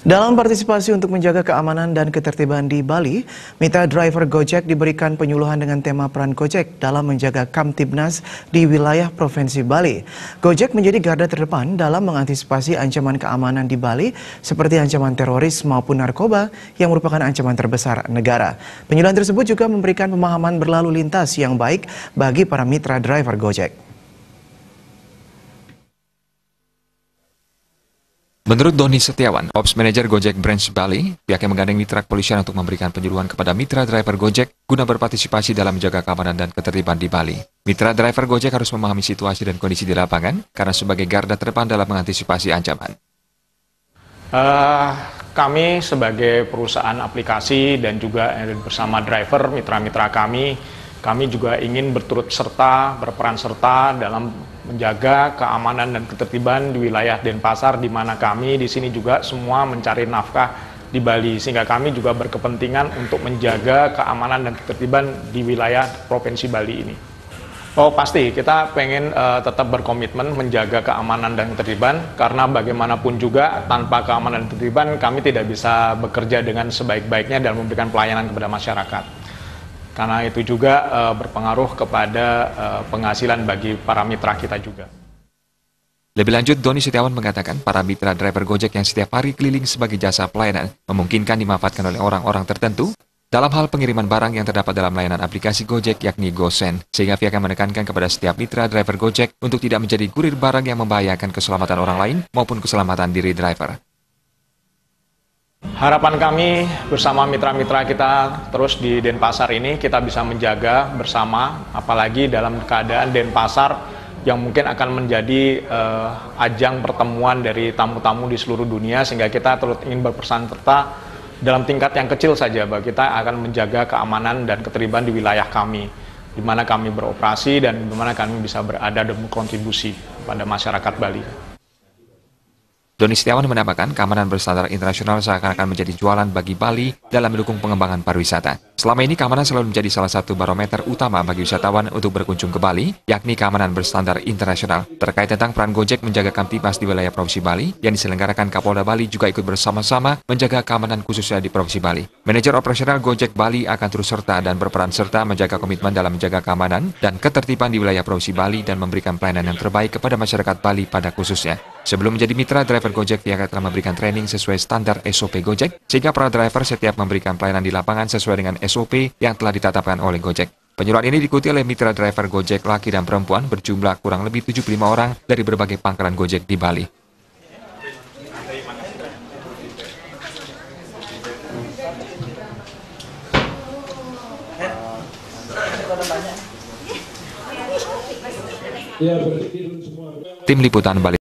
Dalam partisipasi untuk menjaga keamanan dan ketertiban di Bali, mitra driver Gojek diberikan penyuluhan dengan tema peran Gojek dalam menjaga Kamtibnas di wilayah Provinsi Bali. Gojek menjadi garda terdepan dalam mengantisipasi ancaman keamanan di Bali seperti ancaman teroris maupun narkoba yang merupakan ancaman terbesar negara. Penyuluhan tersebut juga memberikan pemahaman berlalu lintas yang baik bagi para mitra driver Gojek. Menurut Doni Setiawan, Ops Manager Gojek Branch Bali, pihaknya menggandeng mitra kepolisian untuk memberikan penyuluhan kepada mitra driver Gojek guna berpartisipasi dalam menjaga keamanan dan ketertiban di Bali. Mitra driver Gojek harus memahami situasi dan kondisi di lapangan karena sebagai garda terdepan dalam mengantisipasi ancaman. Uh, kami sebagai perusahaan aplikasi dan juga bersama driver mitra-mitra kami kami juga ingin berturut serta, berperan serta dalam menjaga keamanan dan ketertiban di wilayah Denpasar di mana kami di sini juga semua mencari nafkah di Bali sehingga kami juga berkepentingan untuk menjaga keamanan dan ketertiban di wilayah Provinsi Bali ini. Oh pasti kita pengen uh, tetap berkomitmen menjaga keamanan dan ketertiban karena bagaimanapun juga tanpa keamanan dan ketertiban kami tidak bisa bekerja dengan sebaik-baiknya dan memberikan pelayanan kepada masyarakat karena itu juga uh, berpengaruh kepada uh, penghasilan bagi para mitra kita juga. Lebih lanjut, Doni Setiawan mengatakan para mitra driver Gojek yang setiap hari keliling sebagai jasa pelayanan memungkinkan dimanfaatkan oleh orang-orang tertentu dalam hal pengiriman barang yang terdapat dalam layanan aplikasi Gojek yakni GoSend, sehingga akan menekankan kepada setiap mitra driver Gojek untuk tidak menjadi kurir barang yang membahayakan keselamatan orang lain maupun keselamatan diri driver. Harapan kami bersama mitra-mitra kita terus di Denpasar ini kita bisa menjaga bersama apalagi dalam keadaan Denpasar yang mungkin akan menjadi uh, ajang pertemuan dari tamu-tamu di seluruh dunia sehingga kita terus ingin berpesan serta dalam tingkat yang kecil saja bahwa kita akan menjaga keamanan dan keterlibatan di wilayah kami di mana kami beroperasi dan di mana kami bisa berada dan berkontribusi pada masyarakat Bali. Doni Setiawan menambahkan, keamanan berstandar internasional seakan-akan menjadi jualan bagi Bali dalam mendukung pengembangan pariwisata. Selama ini, keamanan selalu menjadi salah satu barometer utama bagi wisatawan untuk berkunjung ke Bali, yakni keamanan berstandar internasional. Terkait tentang peran Gojek menjaga Kamtibmas di wilayah Provinsi Bali, yang diselenggarakan Kapolda Bali juga ikut bersama-sama menjaga keamanan khususnya di Provinsi Bali. Manajer operasional Gojek Bali akan terus serta dan berperan serta menjaga komitmen dalam menjaga keamanan dan ketertiban di wilayah Provinsi Bali dan memberikan pelayanan yang terbaik kepada masyarakat Bali pada khususnya. Sebelum menjadi mitra, driver Gojek pihaknya telah memberikan training sesuai standar SOP Gojek, sehingga para driver setiap memberikan pelayanan di lapangan sesuai dengan SOP yang telah ditetapkan oleh Gojek. Penyuluhan ini diikuti oleh mitra driver Gojek laki dan perempuan berjumlah kurang lebih 75 orang dari berbagai pangkalan Gojek di Bali. Iya, Tim Liputan Bali.